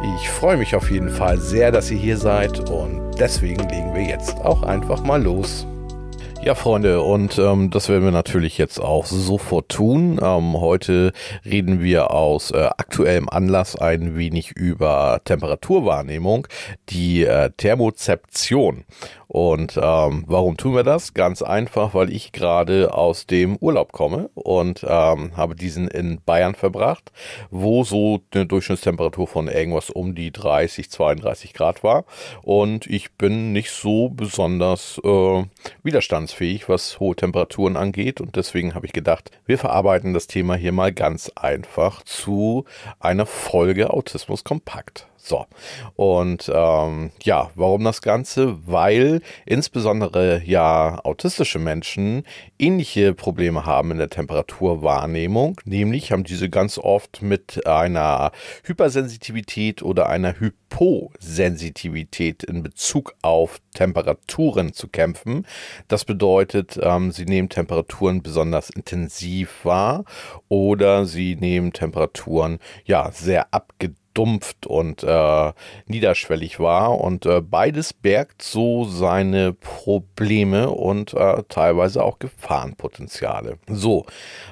Ich freue mich auf jeden Fall sehr, dass ihr hier seid und deswegen legen wir jetzt auch einfach mal los. Ja, Freunde, und ähm, das werden wir natürlich jetzt auch sofort tun. Ähm, heute reden wir aus äh, aktuellem Anlass ein wenig über Temperaturwahrnehmung, die äh, Thermozeption. Und ähm, warum tun wir das? Ganz einfach, weil ich gerade aus dem Urlaub komme und ähm, habe diesen in Bayern verbracht, wo so eine Durchschnittstemperatur von irgendwas um die 30, 32 Grad war. Und ich bin nicht so besonders äh, widerstandsfähig widerstandsfähig, was hohe Temperaturen angeht. Und deswegen habe ich gedacht, wir verarbeiten das Thema hier mal ganz einfach zu einer Folge Autismus Kompakt. So. Und ähm, ja, warum das Ganze? Weil insbesondere ja autistische Menschen ähnliche Probleme haben in der Temperaturwahrnehmung. Nämlich haben diese ganz oft mit einer Hypersensitivität oder einer Hyposensitivität in Bezug auf Temperaturen zu kämpfen. Das bedeutet, ähm, sie nehmen Temperaturen besonders intensiv wahr oder sie nehmen Temperaturen ja sehr abgedeckt verdumpft und äh, niederschwellig war. Und äh, beides bergt so seine Probleme und äh, teilweise auch Gefahrenpotenziale. So,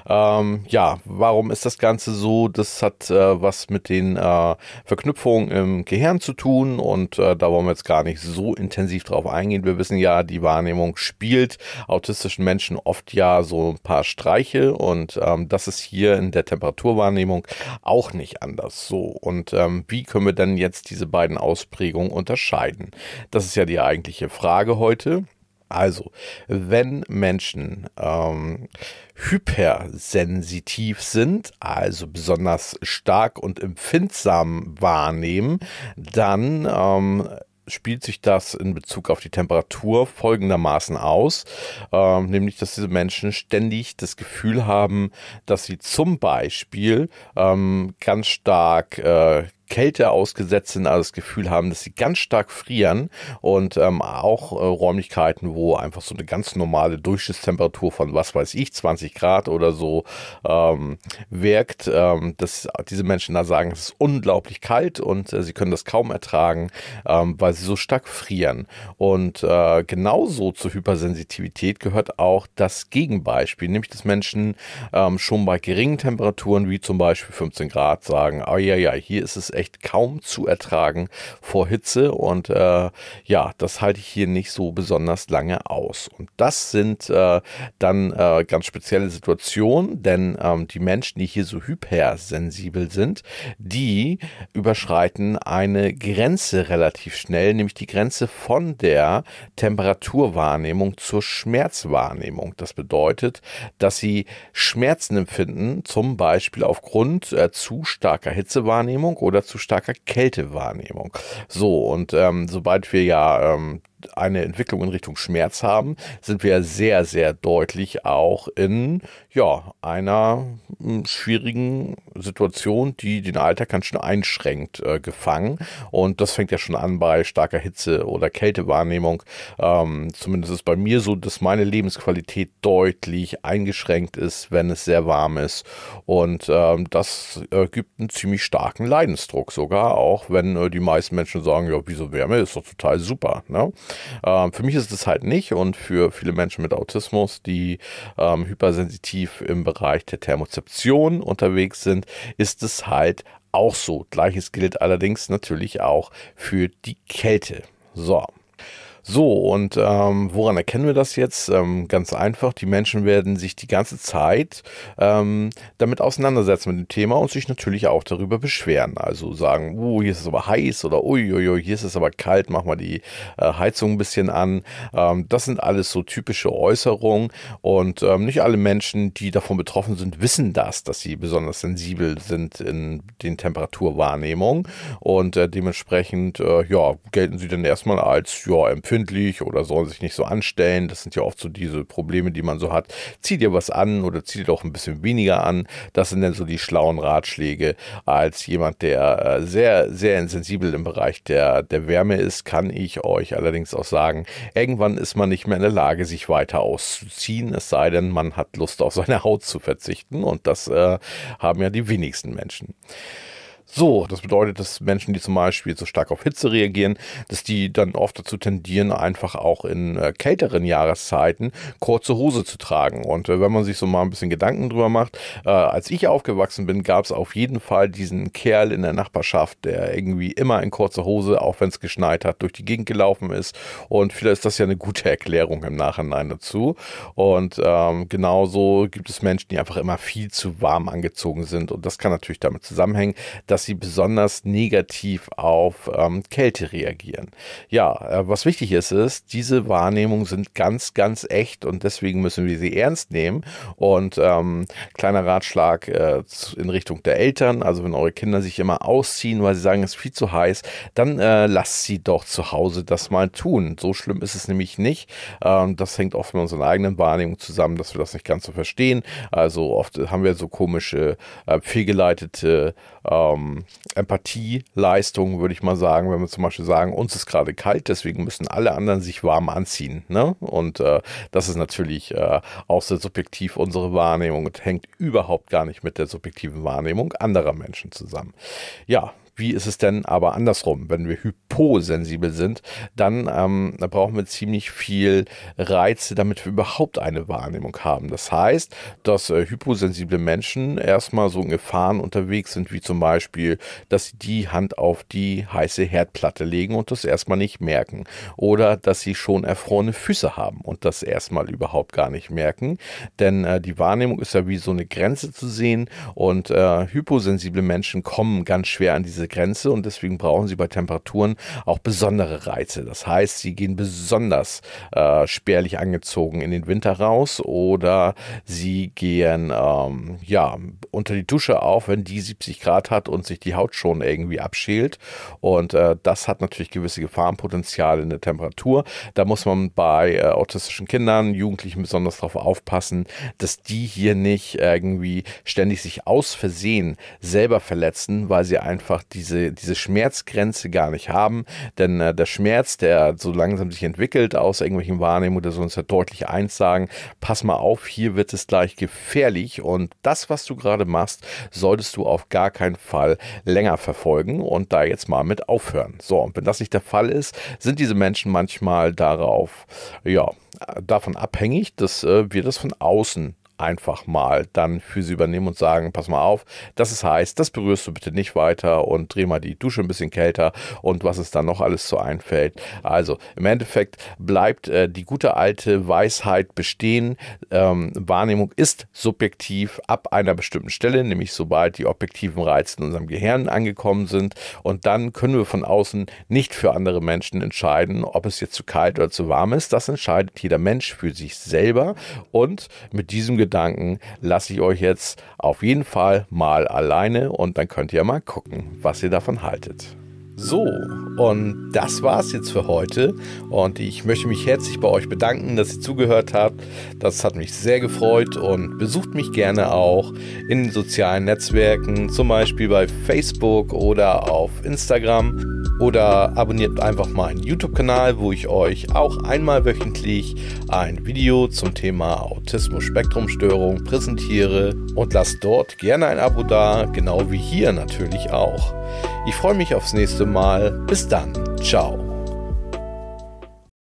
ähm, ja, warum ist das Ganze so? Das hat äh, was mit den äh, Verknüpfungen im Gehirn zu tun und äh, da wollen wir jetzt gar nicht so intensiv drauf eingehen. Wir wissen ja, die Wahrnehmung spielt autistischen Menschen oft ja so ein paar Streiche und ähm, das ist hier in der Temperaturwahrnehmung auch nicht anders. So und ähm, wie können wir denn jetzt diese beiden Ausprägungen unterscheiden? Das ist ja die eigentliche Frage heute. Also, wenn Menschen ähm, hypersensitiv sind, also besonders stark und empfindsam wahrnehmen, dann ähm, spielt sich das in Bezug auf die Temperatur folgendermaßen aus, äh, nämlich dass diese Menschen ständig das Gefühl haben, dass sie zum Beispiel ähm, ganz stark äh, Kälte ausgesetzt sind, also das Gefühl haben, dass sie ganz stark frieren und ähm, auch äh, Räumlichkeiten, wo einfach so eine ganz normale Durchschnittstemperatur von was weiß ich, 20 Grad oder so ähm, wirkt, ähm, dass diese Menschen da sagen, es ist unglaublich kalt und äh, sie können das kaum ertragen, ähm, weil sie so stark frieren. Und äh, genauso zur Hypersensitivität gehört auch das Gegenbeispiel, nämlich dass Menschen ähm, schon bei geringen Temperaturen, wie zum Beispiel 15 Grad, sagen, ah oh, ja, ja, hier ist es echt kaum zu ertragen vor Hitze und äh, ja, das halte ich hier nicht so besonders lange aus. Und das sind äh, dann äh, ganz spezielle Situationen, denn ähm, die Menschen, die hier so hypersensibel sind, die überschreiten eine Grenze relativ schnell, nämlich die Grenze von der Temperaturwahrnehmung zur Schmerzwahrnehmung. Das bedeutet, dass sie Schmerzen empfinden, zum Beispiel aufgrund äh, zu starker Hitzewahrnehmung oder zu starker Kältewahrnehmung. So, und ähm, sobald wir ja ähm, eine Entwicklung in Richtung Schmerz haben, sind wir sehr, sehr deutlich auch in ja, einer hm, schwierigen Situation, die den Alltag ganz schön einschränkt, äh, gefangen. Und das fängt ja schon an bei starker Hitze oder Kältewahrnehmung. Ähm, zumindest ist es bei mir so, dass meine Lebensqualität deutlich eingeschränkt ist, wenn es sehr warm ist. Und ähm, das äh, gibt einen ziemlich starken Leidensdruck sogar, auch wenn äh, die meisten Menschen sagen, ja, wieso Wärme ist doch total super. Ne? Ähm, für mich ist es halt nicht und für viele Menschen mit Autismus, die ähm, hypersensitiv im Bereich der Thermozeption unterwegs sind, ist es halt auch so. Gleiches gilt allerdings natürlich auch für die Kälte. So. So, und ähm, woran erkennen wir das jetzt? Ähm, ganz einfach, die Menschen werden sich die ganze Zeit ähm, damit auseinandersetzen mit dem Thema und sich natürlich auch darüber beschweren. Also sagen, oh, hier ist es aber heiß oder uiuiui, hier ist es aber kalt, mach mal die äh, Heizung ein bisschen an. Ähm, das sind alles so typische Äußerungen und ähm, nicht alle Menschen, die davon betroffen sind, wissen das, dass sie besonders sensibel sind in den Temperaturwahrnehmungen und äh, dementsprechend äh, ja, gelten sie dann erstmal als ja, empfindlich empfindlich oder sollen sich nicht so anstellen. Das sind ja oft so diese Probleme, die man so hat. Zieh dir was an oder zieh dir doch ein bisschen weniger an. Das sind dann so die schlauen Ratschläge. Als jemand, der äh, sehr, sehr insensibel im Bereich der, der Wärme ist, kann ich euch allerdings auch sagen, irgendwann ist man nicht mehr in der Lage, sich weiter auszuziehen, es sei denn, man hat Lust auf seine Haut zu verzichten. Und das äh, haben ja die wenigsten Menschen. So, das bedeutet, dass Menschen, die zum Beispiel so stark auf Hitze reagieren, dass die dann oft dazu tendieren, einfach auch in äh, kälteren Jahreszeiten kurze Hose zu tragen. Und äh, wenn man sich so mal ein bisschen Gedanken drüber macht, äh, als ich aufgewachsen bin, gab es auf jeden Fall diesen Kerl in der Nachbarschaft, der irgendwie immer in kurzer Hose, auch wenn es geschneit hat, durch die Gegend gelaufen ist. Und vielleicht ist das ja eine gute Erklärung im Nachhinein dazu. Und ähm, genauso gibt es Menschen, die einfach immer viel zu warm angezogen sind. Und das kann natürlich damit zusammenhängen, dass dass sie besonders negativ auf ähm, Kälte reagieren. Ja, äh, was wichtig ist, ist, diese Wahrnehmungen sind ganz, ganz echt und deswegen müssen wir sie ernst nehmen. Und ähm, kleiner Ratschlag äh, in Richtung der Eltern, also wenn eure Kinder sich immer ausziehen, weil sie sagen, es ist viel zu heiß, dann äh, lasst sie doch zu Hause das mal tun. So schlimm ist es nämlich nicht. Ähm, das hängt oft mit unseren eigenen Wahrnehmungen zusammen, dass wir das nicht ganz so verstehen. Also oft haben wir so komische, äh, fehlgeleitete ähm, ähm, Empathieleistung, würde ich mal sagen, wenn wir zum Beispiel sagen, uns ist gerade kalt, deswegen müssen alle anderen sich warm anziehen. Ne? Und äh, das ist natürlich äh, auch sehr subjektiv unsere Wahrnehmung und hängt überhaupt gar nicht mit der subjektiven Wahrnehmung anderer Menschen zusammen. Ja, wie ist es denn aber andersrum? Wenn wir hyposensibel sind, dann ähm, da brauchen wir ziemlich viel Reize, damit wir überhaupt eine Wahrnehmung haben. Das heißt, dass äh, hyposensible Menschen erstmal so in Gefahren unterwegs sind, wie zum Beispiel, dass sie die Hand auf die heiße Herdplatte legen und das erstmal nicht merken. Oder dass sie schon erfrorene Füße haben und das erstmal überhaupt gar nicht merken. Denn äh, die Wahrnehmung ist ja wie so eine Grenze zu sehen und äh, hyposensible Menschen kommen ganz schwer an diese Grenze und deswegen brauchen sie bei Temperaturen auch besondere Reize. Das heißt, sie gehen besonders äh, spärlich angezogen in den Winter raus oder sie gehen ähm, ja, unter die Dusche auf, wenn die 70 Grad hat und sich die Haut schon irgendwie abschält. Und äh, das hat natürlich gewisse Gefahrenpotenziale in der Temperatur. Da muss man bei äh, autistischen Kindern, Jugendlichen besonders darauf aufpassen, dass die hier nicht irgendwie ständig sich aus Versehen selber verletzen, weil sie einfach die diese, diese Schmerzgrenze gar nicht haben, denn äh, der Schmerz, der so langsam sich entwickelt aus irgendwelchen Wahrnehmungen, der soll uns ja deutlich eins sagen, pass mal auf, hier wird es gleich gefährlich und das, was du gerade machst, solltest du auf gar keinen Fall länger verfolgen und da jetzt mal mit aufhören. So, und wenn das nicht der Fall ist, sind diese Menschen manchmal darauf, ja, davon abhängig, dass äh, wir das von außen einfach mal dann für sie übernehmen und sagen, pass mal auf, das ist heiß, das berührst du bitte nicht weiter und dreh mal die Dusche ein bisschen kälter und was es dann noch alles so einfällt. Also im Endeffekt bleibt äh, die gute alte Weisheit bestehen. Ähm, Wahrnehmung ist subjektiv ab einer bestimmten Stelle, nämlich sobald die objektiven Reize in unserem Gehirn angekommen sind und dann können wir von außen nicht für andere Menschen entscheiden, ob es jetzt zu kalt oder zu warm ist. Das entscheidet jeder Mensch für sich selber und mit diesem Gedanken Gedanken lasse ich euch jetzt auf jeden Fall mal alleine und dann könnt ihr mal gucken, was ihr davon haltet. So, und das war's jetzt für heute. Und ich möchte mich herzlich bei euch bedanken, dass ihr zugehört habt. Das hat mich sehr gefreut und besucht mich gerne auch in den sozialen Netzwerken, zum Beispiel bei Facebook oder auf Instagram oder abonniert einfach meinen YouTube-Kanal, wo ich euch auch einmal wöchentlich ein Video zum Thema Autismus-Spektrumstörung präsentiere und lasst dort gerne ein Abo da, genau wie hier natürlich auch. Ich freue mich aufs nächste Mal. Bis dann. Ciao.